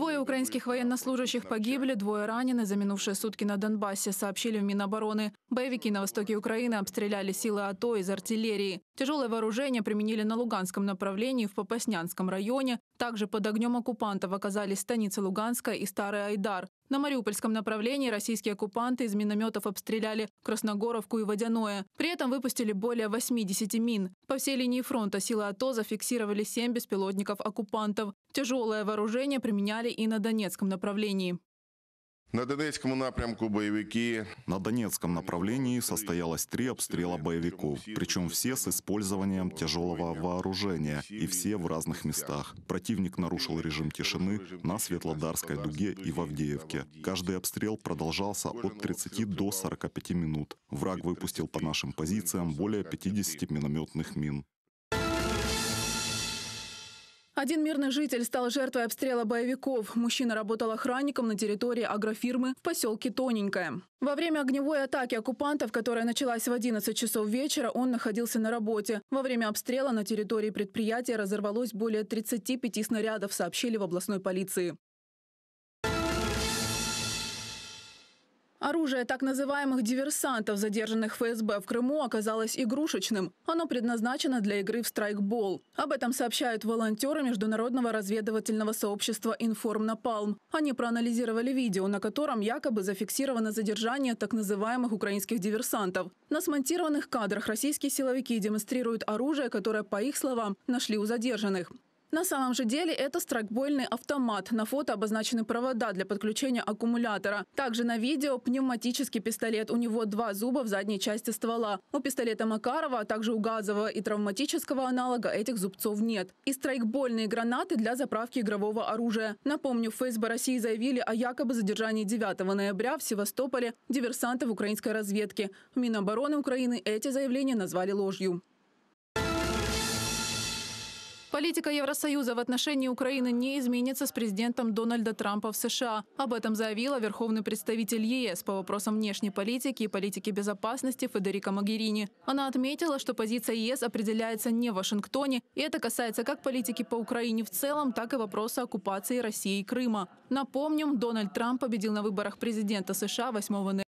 Двое украинских военнослужащих погибли, двое ранены за минувшие сутки на Донбассе, сообщили в Минобороны. Боевики на востоке Украины обстреляли силы АТО из артиллерии. Тяжелое вооружение применили на Луганском направлении в Попаснянском районе. Также под огнем оккупантов оказались станицы Луганска и Старый Айдар. На Мариупольском направлении российские оккупанты из минометов обстреляли Красногоровку и Водяное. При этом выпустили более 80 мин. По всей линии фронта силы АТО зафиксировали 7 беспилотников оккупантов. Тяжелое вооружение применяли и на Донецком направлении. На Донецкому напрямку боевики... На Донецком направлении состоялось три обстрела боевиков, причем все с использованием тяжелого вооружения и все в разных местах. Противник нарушил режим тишины на Светлодарской дуге и в Авдеевке. Каждый обстрел продолжался от 30 до 45 минут. Враг выпустил по нашим позициям более 50 минометных мин. Один мирный житель стал жертвой обстрела боевиков. Мужчина работал охранником на территории агрофирмы в поселке Тоненькое. Во время огневой атаки оккупантов, которая началась в 11 часов вечера, он находился на работе. Во время обстрела на территории предприятия разорвалось более 35 снарядов, сообщили в областной полиции. Оружие так называемых диверсантов, задержанных ФСБ в Крыму, оказалось игрушечным. Оно предназначено для игры в страйкбол. Об этом сообщают волонтеры Международного разведывательного сообщества «Информнапалм». Они проанализировали видео, на котором якобы зафиксировано задержание так называемых украинских диверсантов. На смонтированных кадрах российские силовики демонстрируют оружие, которое, по их словам, нашли у задержанных. На самом же деле это страйкбольный автомат. На фото обозначены провода для подключения аккумулятора. Также на видео пневматический пистолет. У него два зуба в задней части ствола. У пистолета Макарова, а также у газового и травматического аналога этих зубцов нет. И страйкбольные гранаты для заправки игрового оружия. Напомню, в ФСБ России заявили о якобы задержании 9 ноября в Севастополе диверсантов украинской разведки. В Минобороны Украины эти заявления назвали ложью. Политика Евросоюза в отношении Украины не изменится с президентом Дональда Трампа в США. Об этом заявила верховный представитель ЕС по вопросам внешней политики и политики безопасности Федерика Магерини. Она отметила, что позиция ЕС определяется не в Вашингтоне, и это касается как политики по Украине в целом, так и вопроса оккупации России и Крыма. Напомним, Дональд Трамп победил на выборах президента США 8 ноября